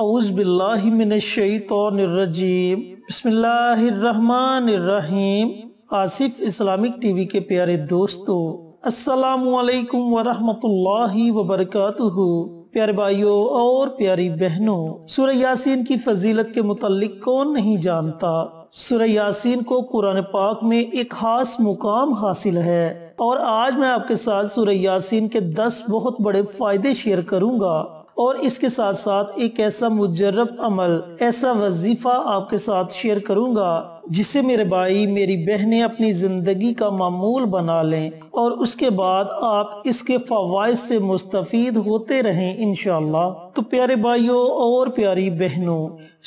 اعوذ باللہ من الشیطان الرجیم بسم اللہ الرحمن الرحیم آصف اسلامک ٹی وی کے پیارے دوستو السلام علیکم ورحمت اللہ وبرکاتہ پیارے بھائیوں اور پیاری بہنوں سورہ یاسین کی فضیلت کے متعلق کون نہیں جانتا سورہ یاسین کو قرآن پاک میں ایک خاص مقام حاصل ہے اور آج میں آپ کے ساتھ سورہ یاسین کے دس بہت بڑے فائدے شیئر کروں گا اور اس کے ساتھ ساتھ ایک ایسا مجرب عمل ایسا وظیفہ آپ کے ساتھ شیئر کروں گا جسے میرے بھائی میری بہنیں اپنی زندگی کا معمول بنا لیں اور اس اس کے کے بعد آپ فوائد سے مستفید ہوتے رہیں انشاءاللہ تو پیارے بھائیوں اور پیاری بہنوں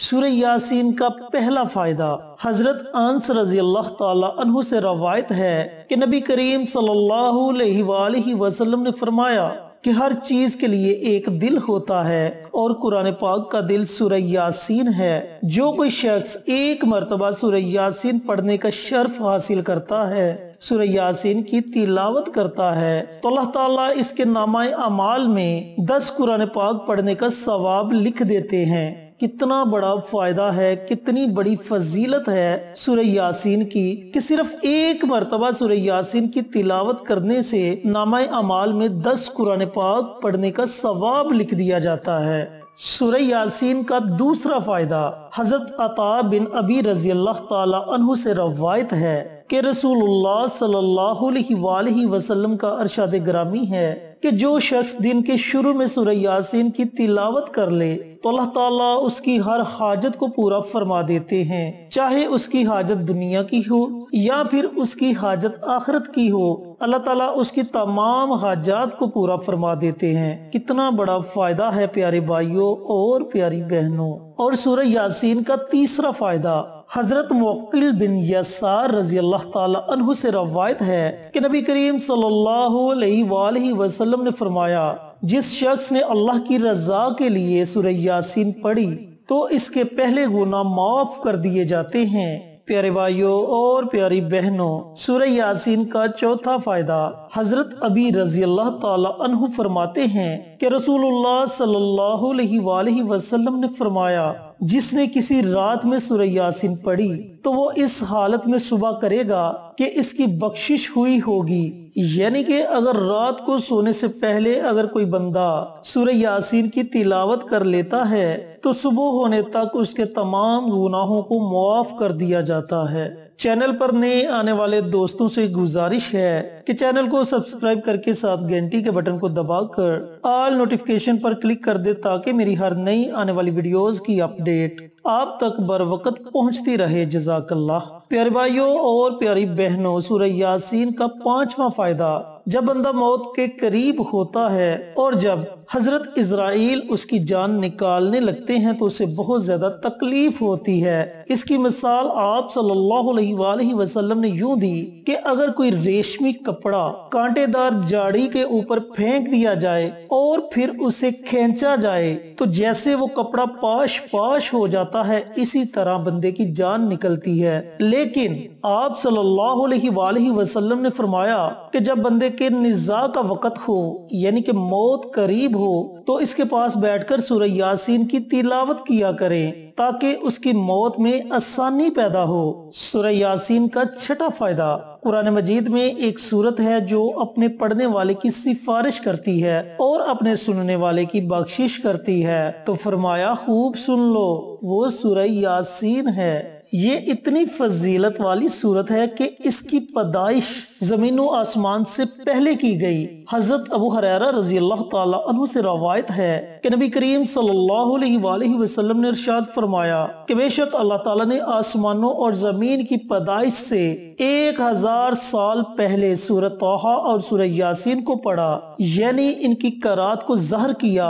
سورہ یاسین کا پہلا فائدہ حضرت رضی اللہ تعالیٰ عنہ سے روایت ہے کہ نبی کریم صلی اللہ علیہ وآلہ وسلم نے فرمایا کہ ہر چیز کے لیے ایک دل ہوتا ہے اور قرآن پاک کا دل سورہ یاسین ہے جو کوئی شخص ایک مرتبہ سورہ یاسین پڑھنے کا شرف حاصل کرتا ہے سورہ یاسین کی تلاوت کرتا ہے تو اللہ تعالیٰ اس کے نامہ اعمال میں دس قرآن پاک پڑھنے کا ثواب لکھ دیتے ہیں کتنا بڑا فائدہ ہے کتنی بڑی فضیلت ہے سورہ یاسین کی کہ صرف ایک مرتبہ سورہ یاسین کی تلاوت کرنے سے نامہ عمال میں دس قرآن پاک پڑھنے کا ثواب لکھ دیا جاتا ہے سورہ یاسین کا دوسرا فائدہ حضرت عطا بن ابی رضی اللہ تعالی عنہ سے روایت ہے کہ رسول اللہ صلی اللہ علیہ وآلہ وسلم کا ارشاد گرامی ہے کہ جو شخص دن کے شروع میں سورہ یاسین کی تلاوت کر لے تو اللہ تعالیٰ اس کی ہر حاجت کو پورا فرما دیتے ہیں چاہے اس کی حاجت دنیا کی ہو یا پھر اس کی حاجت آخرت کی ہو اللہ تعالیٰ اس کی تمام حاجات کو پورا فرما دیتے ہیں کتنا بڑا فائدہ ہے پیارے بھائیوں اور پیاری بہنوں اور سورہ یاسین کا تیسرا فائدہ حضرت موقل بن یسار رضی اللہ تعالی عنہ سے روایت ہے کہ نبی کریم صلی اللہ علیہ وآلہ وسلم نے فرمایا جس شخص نے اللہ کی رضا کے لیے سورہ یاسین پڑھی تو اس کے پہلے گناہ معاف کر دیے جاتے ہیں پیارے بھائیوں اور پیاری بہنوں سورہ یاسین کا چوتھا فائدہ حضرت ابی رضی اللہ تعالی عنہ فرماتے ہیں کہ رسول اللہ صلی اللہ علیہ وآلہ وسلم نے فرمایا جس نے کسی رات میں سورہ یاسین پڑھی تو وہ اس حالت میں صبح کرے گا کہ اس کی بخشش ہوئی ہوگی یعنی کہ اگر رات کو سونے سے پہلے اگر کوئی بندہ سورہ یاسین کی تلاوت کر لیتا ہے تو صبح ہونے تک اس کے تمام گناہوں کو معاف کر دیا جاتا ہے چینل پر نئے آنے والے دوستوں سے گزارش ہے کہ چینل کو سبسکرائب کر کے ساتھ گینٹی کے بٹن کو دبا کر آل نوٹیفکیشن پر کلک کر دے تاکہ میری ہر نئی آنے والی ویڈیوز کی اپڈیٹ آپ تک بر وقت پہنچتی رہے جزاک اللہ پیارے بھائیوں اور پیاری بہنوں سورہ یاسین کا پانچواں فائدہ جب بندہ موت کے قریب ہوتا ہے اور جب حضرت اسرائیل اس کی جان نکالنے لگتے ہیں تو اسے بہت زیادہ تکلیف ہوتی ہے اس کی مثال آپ صلی اللہ علیہ وآلہ وسلم نے یوں دی کہ اگر کوئی ریشمی کپڑا کانٹے دار جاڑی کے اوپر پھینک دیا جائے اور پھر اسے کھینچا جائے تو جیسے وہ کپڑا پاش پاش ہو جاتا ہے اسی طرح بندے کی جان نکلتی ہے لیکن آپ صلی اللہ علیہ وآلہ وسلم نے فرمایا کہ جب بندے کہ نزا کا وقت ہو یعنی کہ موت قریب ہو تو اس کے پاس بیٹھ کر سورہ یاسین کی تلاوت کیا کریں تاکہ اس کی موت میں آسانی پیدا ہو سورہ یاسین کا چھٹا فائدہ قرآن مجید میں ایک صورت ہے جو اپنے پڑھنے والے کی سفارش کرتی ہے اور اپنے سننے والے کی بخشش کرتی ہے تو فرمایا خوب سن لو وہ سورہ یاسین ہے یہ اتنی فضیلت والی صورت ہے کہ اس کی پیدائش زمین و آسمان سے پہلے کی گئی حضرت ابو حریرہ رضی اللہ تعالیٰ عنہ سے روایت ہے کہ نبی کریم صلی اللہ علیہ وآلہ وسلم نے ارشاد فرمایا کہ بے شک اللہ تعالیٰ نے آسمانوں اور زمین کی پدائش سے ایک ہزار سال پہلے سورة توحہ اور سورة یاسین کو پڑھا یعنی ان کی کرات کو زہر کیا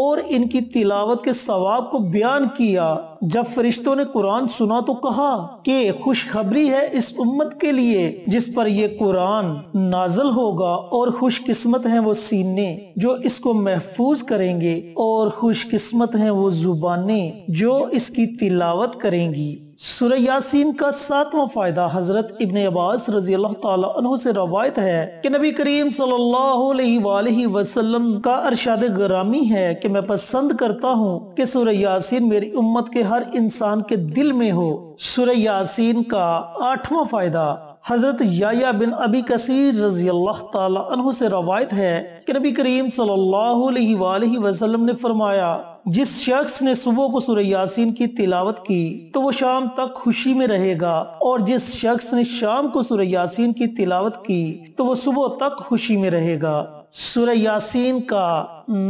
اور ان کی تلاوت کے ثواب کو بیان کیا جب فرشتوں نے قرآن سنا تو کہا کہ خوشخبری ہے اس امت کے لیے جس پر یہ قرآن قرآن نازل ہوگا اور خوش قسمت ہیں وہ سینے جو اس کو محفوظ کریں گے اور خوش قسمت ہیں وہ زبانیں جو اس کی تلاوت کریں گی سورہ یاسین کا ساتواں فائدہ حضرت ابن عباس رضی اللہ تعالیٰ عنہ سے روایت ہے کہ نبی کریم صلی اللہ علیہ وآلہ وسلم کا ارشاد گرامی ہے کہ میں پسند کرتا ہوں کہ سورہ یاسین میری امت کے ہر انسان کے دل میں ہو سورہ یاسین کا آٹھواں فائدہ حضرت یا روایت ہے کہ نبی کریم صلی اللہ علیہ وآلہ وسلم نے فرمایا جس شخص نے صبح کو سورہ یاسین کی تلاوت کی تو وہ شام تک خوشی میں رہے گا اور جس شخص نے شام کو سورہ یاسین کی تلاوت کی تو وہ صبح تک خوشی میں رہے گا سورہ یاسین کا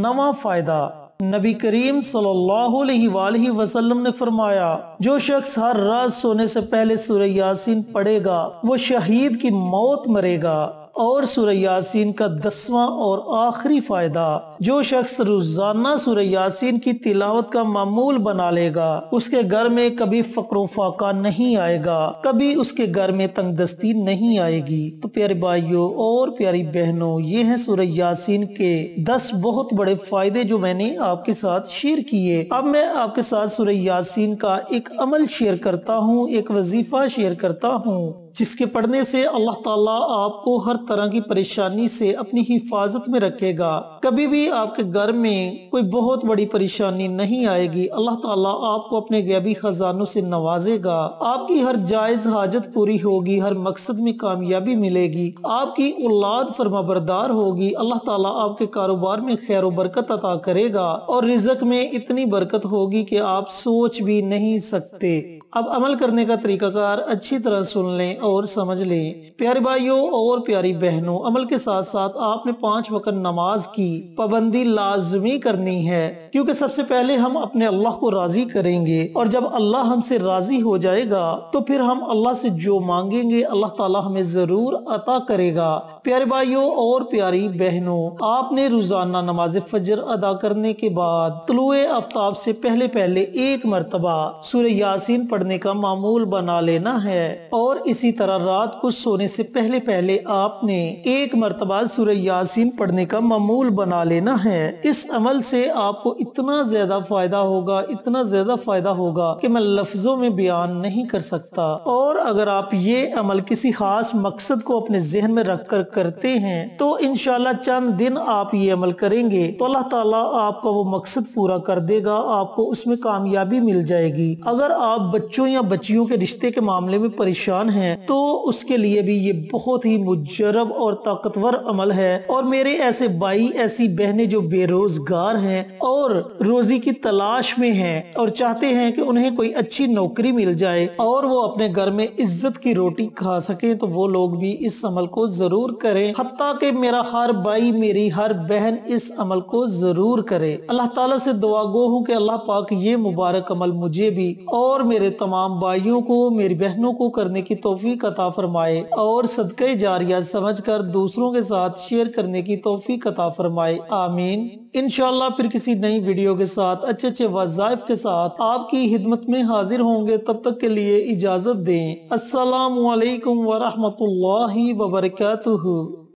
نواں فائدہ نبی کریم صلی اللہ علیہ وآلہ وسلم نے فرمایا جو شخص ہر رات سونے سے پہلے سورہ یاسین پڑے گا وہ شہید کی موت مرے گا اور سورہ یاسین کا دسواں اور آخری فائدہ جو شخص روزانہ سورہ یاسین کی تلاوت کا معمول بنا لے گا اس کے گھر میں کبھی فقر و فاقہ نہیں آئے گا کبھی اس کے گھر میں تنگ دستی نہیں آئے گی تو پیارے بھائیوں اور پیاری بہنوں یہ ہیں سورہ یاسین کے دس بہت بڑے فائدے جو میں نے آپ کے ساتھ شیئر کیے اب میں آپ کے ساتھ سورہ یاسین کا ایک عمل شیئر کرتا ہوں ایک وظیفہ شیئر کرتا ہوں جس کے پڑھنے سے اللہ تعالیٰ آپ کو ہر طرح کی پریشانی سے اپنی حفاظت میں رکھے گا کبھی بھی آپ کے گھر میں کوئی بہت بڑی پریشانی نہیں آئے گی اللہ تعالیٰ آپ کو اپنے غیبی خزانوں سے نوازے گا آپ کی ہر جائز حاجت پوری ہوگی ہر مقصد میں کامیابی ملے گی آپ کی اولاد فرما بردار ہوگی اللہ تعالیٰ آپ کے کاروبار میں خیر و برکت عطا کرے گا اور رزق میں اتنی برکت ہوگی کہ آپ سوچ بھی نہیں سکتے اب عمل کرنے کا طریقہ کار اچھی طرح سن لیں اور سمجھ لیں پیارے بھائیوں اور پیاری بہنوں عمل کے ساتھ ساتھ آپ نے پانچ وقت نماز کی پابندی لازمی کرنی ہے کیونکہ سب سے پہلے ہم اپنے اللہ کو راضی کریں گے اور جب اللہ ہم سے راضی ہو جائے گا تو پھر ہم اللہ سے جو مانگیں گے اللہ تعالی ہمیں ضرور عطا کرے گا پیارے بھائیوں اور پیاری بہنوں آپ نے روزانہ نماز فجر ادا کرنے کے بعد طلوع آفتاب سے پہلے پہلے ایک مرتبہ سور یاسین پڑھنے کا معمول بنا لینا ہے اور اسی طرح رات کو سونے سے پہلے پہلے آپ نے ایک مرتبہ سورہ یاسین پڑھنے کا معمول بنا لینا ہے اس عمل سے آپ کو اتنا زیادہ فائدہ ہوگا اتنا زیادہ فائدہ ہوگا کہ میں لفظوں میں بیان نہیں کر سکتا اور اگر آپ یہ عمل کسی خاص مقصد کو اپنے ذہن میں رکھ کر کرتے ہیں تو انشاءاللہ چند دن آپ یہ عمل کریں گے تو اللہ تعالیٰ آپ کا وہ مقصد پورا کر دے گا آپ کو اس میں کامیابی مل جائے گی اگر آپ بچوں یا بچیوں کے رشتے کے معاملے میں پریشان ہیں تو اس کے لیے بھی یہ بہت ہی مجرب اور طاقتور عمل ہے اور میرے ایسے ایسی بہنیں جو بے روزگار ہیں اور روزی کی تلاش میں ہیں اور چاہتے ہیں کہ انہیں کوئی اچھی نوکری مل جائے اور وہ اپنے گھر میں عزت کی روٹی کھا سکیں تو وہ لوگ بھی اس عمل کو ضرور کریں حتیٰ کہ میرا ہر بھائی میری ہر بہن اس عمل کو ضرور کرے اللہ تعالیٰ سے دعا گو ہوں کہ اللہ پاک یہ مبارک عمل مجھے بھی اور میرے تمام بائیوں کو میری بہنوں کو کرنے کی توفیق عطا فرمائے اور صدقہ جاریہ سمجھ کر دوسروں کے ساتھ شیئر کرنے کی توفیق عطا فرمائے آمین انشاءاللہ پھر کسی نئی ویڈیو کے ساتھ اچھے اچھے وظائف کے ساتھ آپ کی خدمت میں حاضر ہوں گے تب تک کے لیے اجازت دیں السلام علیکم ورحمۃ اللہ وبرکاتہ